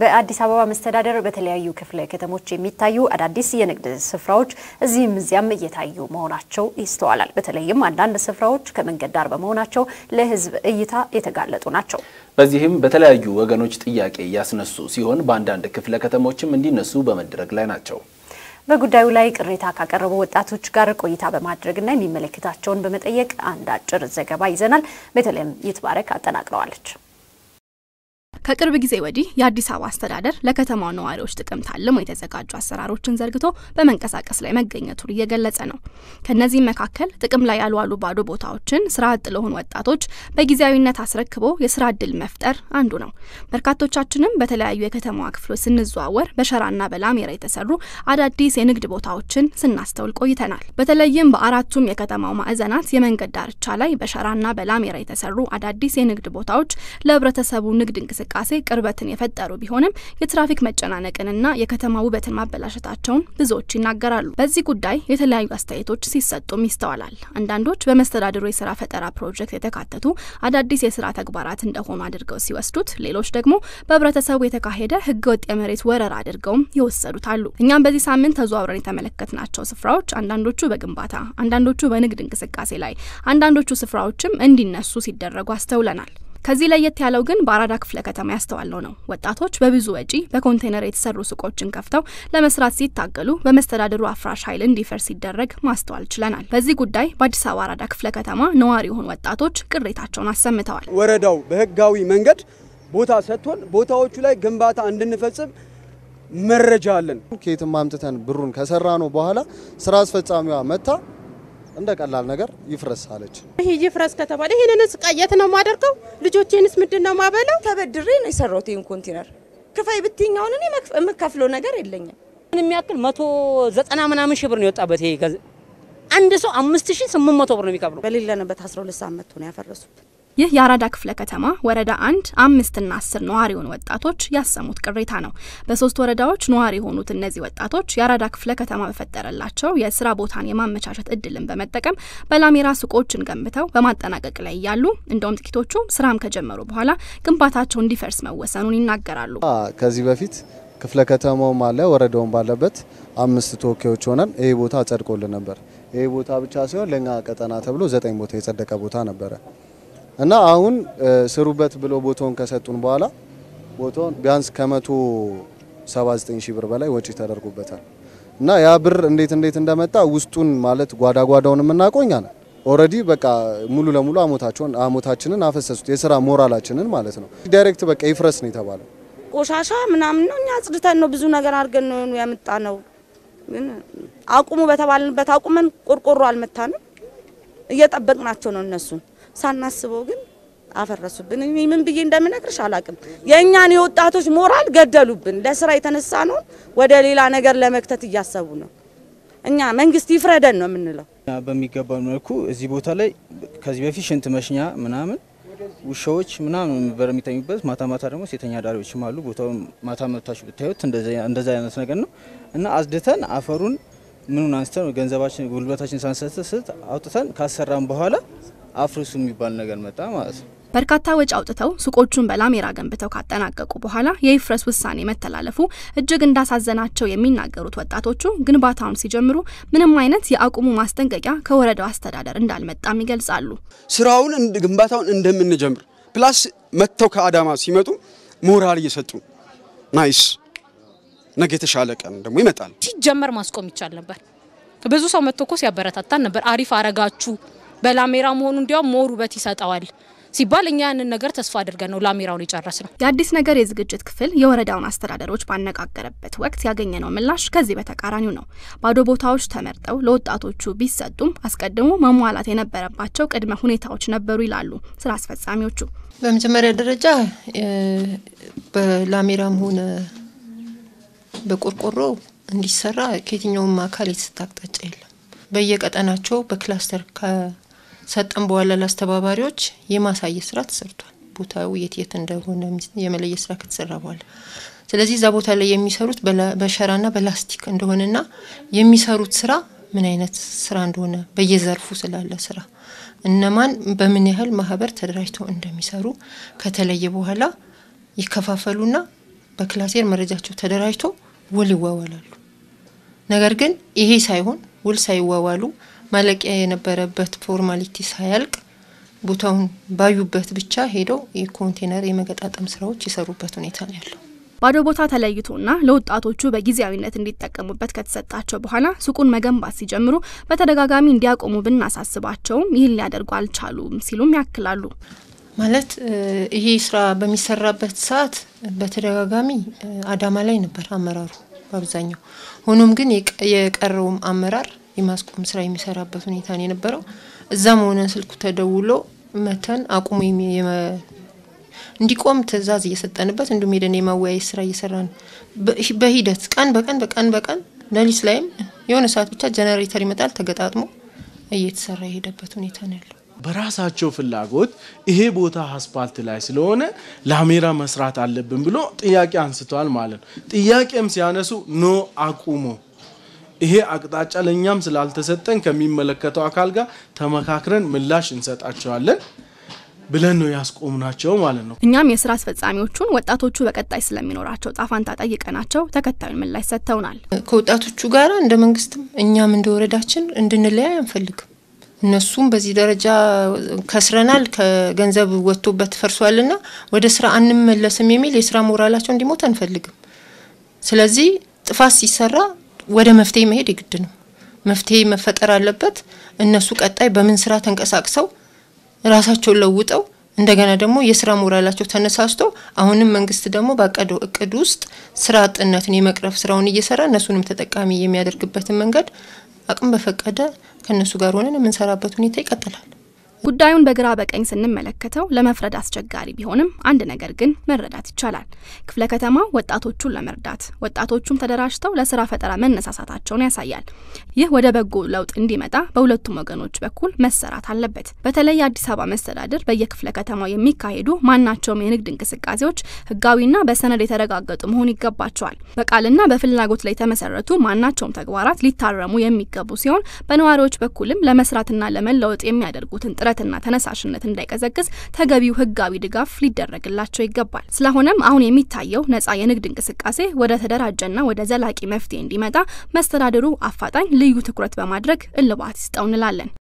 በአዲስ አበባ መስተዳደር በተለያዩ ክፍለ ከተሞች የሚታዩ አዳዲስ የንግድ ስፍራዎች እዚህም እዚያም እየታዩ መሆናቸው ይስተዋላል። በተለይም አንዳንድ ስፍራዎች ከመንገድ ዳር በመሆናቸው ለሕዝብ እይታ የተጋለጡ ናቸው። በዚህም በተለያዩ ወገኖች ጥያቄ እያስነሱ ሲሆን በአንዳንድ ክፍለ ከተሞችም እንዲነሱ በመደረግ ላይ ናቸው። በጉዳዩ ላይ ቅሬታ ካቀረቡ ወጣቶች ጋር ቆይታ በማድረግና የሚመለከታቸውን በመጠየቅ አንድ አጭር ዘገባ ይዘናል። በተለይም ይትባረክ አጠናቅረዋለች። ከቅርብ ጊዜ ወዲህ የአዲስ አበባ አስተዳደር ለከተማው ነዋሪዎች ጥቅም ታልሞ የተዘጋጁ አሰራሮችን ዘርግቶ በመንቀሳቀስ ላይ መገኘቱን እየገለጸ ነው። ከእነዚህም መካከል ጥቅም ላይ ያልዋሉ ባዶ ቦታዎችን ስራ አጥ ለሆኑ ወጣቶች በጊዜያዊነት አስረክቦ የስራ እድል መፍጠር አንዱ ነው። በርካቶቻችንም በተለያዩ የከተማዋ ክፍሎች ስንዘዋወር በሸራና በላሜራ የተሰሩ አዳዲስ የንግድ ቦታዎችን ስናስተውል ቆይተናል። በተለይም በአራቱም የከተማው ማዕዘናት የመንገድ ዳርቻ ላይ በሸራና በላሜራ የተሰሩ አዳዲስ የንግድ ቦታዎች ለህብረተሰቡ ንግድ እንቅስቃሴ እንቅስቃሴ ቅርበትን የፈጠሩ ቢሆንም የትራፊክ መጨናነቅንና የከተማ ውበትን ማበላሸታቸውን ብዙዎች ይናገራሉ። በዚህ ጉዳይ የተለያዩ አስተያየቶች ሲሰጡም ይስተዋላል። አንዳንዶች በመስተዳድሩ የስራ ፈጠራ ፕሮጀክት የተካተቱ አዳዲስ የስራ ተግባራት እንደሆኑ አድርገው ሲወስዱት፣ ሌሎች ደግሞ በህብረተሰቡ የተካሄደ ህገወጥ የመሬት ወረራ አድርገውም የወሰዱት አሉ። እኛም በዚህ ሳምንት ተዘዋውረን የተመለከትናቸው ስፍራዎች አንዳንዶቹ በግንባታ፣ አንዳንዶቹ በንግድ እንቅስቃሴ ላይ፣ አንዳንዶቹ ስፍራዎችም እንዲነሱ ሲደረጉ አስተውለናል። ከዚህ ለየት ያለው ግን በአራዳ ክፍለ ከተማ ያስተዋለው ነው። ወጣቶች በብዙ ወጪ በኮንቴነር የተሰሩ ሱቆችን ከፍተው ለመስራት ሲታገሉ በመስተዳድሩ አፍራሽ ኃይል እንዲፈር ሲደረግ ማስተዋል ችለናል። በዚህ ጉዳይ በአዲስ አበባ አራዳ ክፍለ ከተማ ነዋሪ የሆኑ ወጣቶች ቅሬታቸውን አሰምተዋል። ወረዳው በህጋዊ መንገድ ቦታ ሰጥቶን ቦታዎቹ ላይ ግንባታ እንድንፈጽም መረጃ አለን። ከየትም አምጥተን ብሩን ከሰራ ነው በኋላ ስራ አስፈጻሚዋ መታ እንደ ቀላል ነገር ይፍረስ አለች። ይሄ ይፍረስ ከተባለ ይሄንንስ ቀየት ነው የማደርገው? ልጆቼንስ ምንድን ነው ማበለው? ተበድሬ ነው የሰራሁት ይህን ኮንቴነር። ክፋይ ብትኛውን እኔ የምከፍለው ነገር የለኝም። ምን የሚያክል መቶ ዘጠና ምናምን ሺህ ብር ነው የወጣበት ይሄ አንድ ሰው አምስት ሺህ ስምንት መቶ ብር ነው የሚከፍለው። በሌለንበት አስራ ሁለት ሰዓት መጥቶ ነው ያፈረሱብን። ይህ የአራዳ ክፍለ ከተማ ወረዳ አንድ አምስትና አስር ነዋሪ የሆኑ ወጣቶች ያሰሙት ቅሬታ ነው። በሶስት ወረዳዎች ነዋሪ የሆኑት እነዚህ ወጣቶች የአራዳ ክፍለ ከተማ በፈጠረላቸው የስራ ቦታን የማመቻቸት እድልን በመጠቀም በላሜራ ሱቆችን ገንብተው በማጠናቀቅ ላይ እያሉ እንደውም ጥቂቶቹ ስራም ከጀመሩ በኋላ ግንባታቸው እንዲፈርስ መወሰኑን ይናገራሉ። ከዚህ በፊት ክፍለ ከተማውም አለ ወረዳውን ባለበት አምስት ተወካዮች ሆነን ይህ ቦታ ጸድቆልን ነበር። ይህ ቦታ ብቻ ሲሆን ለእኛ ቀጠና ተብሎ ዘጠኝ ቦታ የጸደቀ ቦታ ነበረ። እና አሁን ስሩበት ብሎ ቦታውን ከሰጡን በኋላ ቦታውን ቢያንስ ከመቶ 79 ሺህ ብር በላይ ወጪ ተደርጎበታል። እና ያ ብር እንዴት እንዴት እንደመጣ ውስጡን ማለት ጓዳ ጓዳውን የምናውቀው እኛ ነን። ኦልሬዲ በቃ ሙሉ ለሙሉ አሞታቸውን አሞታችንን አፈሰሱት የስራ ሞራላችንን ማለት ነው። ዳይሬክት በቃ ይፍረስ ነው የተባለው። ቆሻሻ ምናምን ነው እኛ አጽድተን ነው ብዙ ነገር አድርገን ነው ያመጣ ነው። ግን አቁሙ በተባልንበት አቁመን ቆርቆሮ አልመታንም። እየጠበቅናቸው ነው እነሱን ሳናስበው ግን አፈረሱብን። እኔ ምን ብዬ እንደምነግርሽ አላቅም። የእኛን የወጣቶች ሞራል ገደሉብን። ለስራ የተነሳ ነው ወደ ሌላ ነገር ለመክተት እያሰቡ ነው። እኛ መንግስት ይፍረደን ነው የምንለው። በሚገባ መልኩ እዚህ ቦታ ላይ ከዚህ በፊት ሽንት መሽኛ ምናምን ውሻዎች ምናምን የሚበር የሚተኙበት። ማታ ማታ ደግሞ ሴተኛ አዳሪዎችም አሉ። ቦታው ማታ መታችሁ ብታዩት እንደዚ አይነት ነገር ነው እና አስድተን አፈሩን ምኑን አንስተን ገንዘባችን ጉልበታችን ሳንሰስት አውጥተን ካሰራን በኋላ አፍርሱ የሚባል ነገር መጣ ማለት ነው። በርካታ ወጪ አውጥተው ሱቆቹን በላሜራ ገንብተው ካጠናቀቁ በኋላ የይፍረስ ውሳኔ መተላለፉ እጅግ እንዳሳዘናቸው የሚናገሩት ወጣቶቹ ግንባታውን ሲጀምሩ ምንም አይነት የአቁሙ ማስጠንቀቂያ ከወረዳው አስተዳደር እንዳልመጣም ይገልጻሉ። ስራውን ግንባታውን እንደምንጀምር ፕላስ መጥተው ከአዳማ ሲመጡ ሞራል እየሰጡ ናይስ፣ ነገ የተሻለ ቀን ደግሞ ይመጣል። ሲጀመር ማስቆም ይቻል ነበር። ብዙ ሰው መጥቶ እኮ ሲያበረታታን ነበር። አሪፍ አረጋችሁ በላሜራ መሆኑ እንዲያውም ሞር ውበት ይሰጠዋል ሲባል እኛ ያንን ነገር ተስፋ አድርገን ነው ላሜራውን የጨረስ ነው። የአዲስ ነገር የዝግጅት ክፍል የወረዳውን አስተዳደሮች ባነጋገረበት ወቅት ያገኘነው ምላሽ ከዚህ በተቃራኒው ነው። ባዶ ቦታዎች ተመርጠው ለወጣቶቹ ቢሰጡም አስቀድሞ መሟላት የነበረባቸው ቅድመ ሁኔታዎች ነበሩ ይላሉ ስራ አስፈጻሚዎቹ። በመጀመሪያ ደረጃ በላሜራም ሆነ በቆርቆሮ እንዲሰራ ከየትኛውም አካል የተሰጠ አቅጣጫ የለም። በየቀጠናቸው በክላስተር ሰጠን በኋላ ለአስተባባሪዎች የማሳየት ስራ ተሰርቷል። ቦታው የት የት እንደሆነ የመለየት ስራ ከተሰራ በኋላ ስለዚህ እዛ ቦታ ላይ የሚሰሩት በሸራና በላስቲክ እንደሆነና የሚሰሩት ስራ ምን አይነት ስራ እንደሆነ በየዘርፉ ስላለ ስራ እነማን በምን ያህል ማህበር ተደራጅተው እንደሚሰሩ ከተለየ በኋላ ይከፋፈሉና በክላሴር መረጃቸው ተደራጅተው ውል ይዋዋላሉ። ነገር ግን ይሄ ሳይሆን ውል ሳይዋዋሉ ማለቂያ የነበረበት ፎርማሊቲ ሳያልቅ ቦታውን ባዩበት ብቻ ሄደው የኮንቴነር የመገጣጠም ስራዎች የሰሩበት ሁኔታ ነው ያለው። ባዶ ቦታ ተለይቶና ለወጣቶቹ በጊዜያዊነት እንዲጠቀሙበት ከተሰጣቸው በኋላ ሱቁን መገንባት ሲጀምሩ በተደጋጋሚ እንዲያቆሙ ብናሳስባቸውም ይህን ሊያደርጉ አልቻሉም ሲሉም ያክላሉ። ማለት ይሄ ስራ በሚሰራበት ሰዓት በተደጋጋሚ አዳማ ላይ ነበር አመራሩ በአብዛኛው። ሆኖም ግን የቀረውም አመራር የማስቆም ስራ የሚሰራበት ሁኔታ ነው የነበረው። እዛም ሆነ ስልኩ ተደውሎ መተን አቁሙ እንዲቆም ትዕዛዝ እየሰጠንበት እንዲሁም ሄደን የማወያየት ስራ እየሰራን በሂደት ቀን በቀን በቀን በቀን ሌሊት ላይም የሆነ ሰዓት ብቻ ጀነሬተር ይመጣል ተገጣጥሞ እየተሰራ የሄደበት ሁኔታ ነው ያለው። በራሳቸው ፍላጎት ይሄ ቦታ አስፓልት ላይ ስለሆነ ላሜራ መስራት አለብን ብሎ ጥያቄ አንስተዋል ማለት ነው። ጥያቄም ሲያነሱ ኖ አቁሞ ይሄ አቅጣጫ ለእኛም ስላልተሰጠን ከሚመለከተው አካል ጋር ተመካክረን ምላሽ እንሰጣቸዋለን ብለን ነው ያስቆምናቸው ማለት ነው። እኛም የስራ አስፈጻሚዎቹን ወጣቶቹ በቀጣይ ስለሚኖራቸው ጣፋንታ ጠይቀናቸው ተከታዩን ምላሽ ሰጥተውናል። ከወጣቶቹ ጋር እንደ መንግስትም እኛም እንደ ወረዳችን እንድንለያይ አንፈልግም። እነሱም በዚህ ደረጃ ከስረናል፣ ከገንዘብ ወጥቶበት ፈርሷልና ወደ ስራ አንመለስም የሚል የስራ ሞራላቸው እንዲሞት አንፈልግም። ስለዚህ ጥፋት ሲሰራ ወደ መፍትሄ መሄድ የግድ ነው። መፍትሄ መፈጠር አለበት። እነሱ ቀጣይ በምን ስራ ተንቀሳቅሰው ራሳቸውን ለውጠው እንደገና ደግሞ የስራ ሞራላቸው ተነሳስቶ አሁንም መንግስት ደግሞ ባቀደው እቅድ ውስጥ ስራ አጥነትን የመቅረፍ ስራውን እየሰራ እነሱንም ተጠቃሚ የሚያደርግበትን መንገድ አቅም በፈቀደ ከእነሱ ጋር ሆነን የምንሰራበት ሁኔታ ይቀጥላል። ጉዳዩን በግራ በቀኝ ስንመለከተው ለመፍረድ አስቸጋሪ ቢሆንም አንድ ነገር ግን መረዳት ይቻላል። ክፍለ ከተማው ወጣቶቹን ለመርዳት ወጣቶቹም ተደራጅተው ለስራ ፈጠራ መነሳሳታቸውን ያሳያል። ይህ ወደ በጎ ለውጥ እንዲመጣ በሁለቱም ወገኖች በኩል መሰራት አለበት። በተለይ የአዲስ አበባ መስተዳድር በየክፍለ ከተማው የሚካሄዱ ማናቸውም የንግድ እንቅስቃሴዎች ህጋዊና በሰነድ የተረጋገጡ መሆን ይገባቸዋል። በቃልና በፍላጎት ላይ የተመሰረቱ ማናቸውም ተግባራት ሊታረሙ የሚገቡ ሲሆን በነዋሪዎች በኩልም ለመስራትና ለመለወጥ የሚያደርጉትን ጥረትና ተነሳሽነት እንዳይቀዘቅዝ ተገቢው ህጋዊ ድጋፍ ሊደረግላቸው ይገባል። ስለሆነም አሁን የሚታየው ነጻ የንግድ እንቅስቃሴ ወደ ተደራጀና ወደ ዘላቂ መፍትሄ እንዲመጣ መስተዳድሩ አፋጣኝ ልዩ ትኩረት በማድረግ እልባት ይስጠው እንላለን።